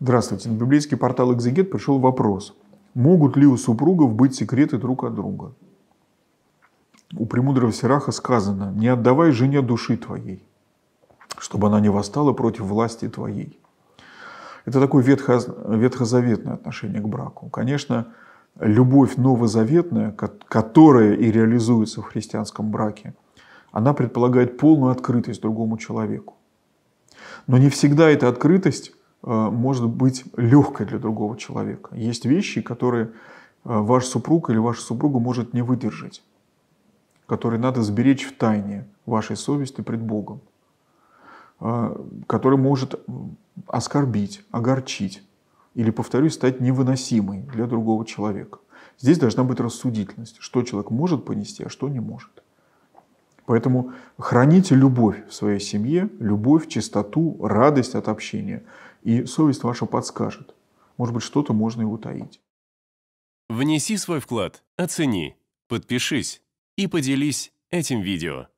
Здравствуйте. На библейский портал «Экзегет» пришел вопрос. Могут ли у супругов быть секреты друг от друга? У премудрого Сераха сказано «Не отдавай жене души твоей, чтобы она не восстала против власти твоей». Это такое ветхоз... ветхозаветное отношение к браку. Конечно, любовь новозаветная, которая и реализуется в христианском браке, она предполагает полную открытость другому человеку. Но не всегда эта открытость Э, может быть легкой для другого человека. Есть вещи, которые э, ваш супруг или ваша супруга может не выдержать, которые надо сберечь в тайне вашей совести пред Богом, э, который может оскорбить, огорчить или, повторюсь, стать невыносимой для другого человека. Здесь должна быть рассудительность, что человек может понести, а что не может. Поэтому храните любовь в своей семье, любовь, чистоту, радость от общения. И совесть ваша подскажет. Может быть, что-то можно и утаить. Внеси свой вклад, оцени, подпишись и поделись этим видео.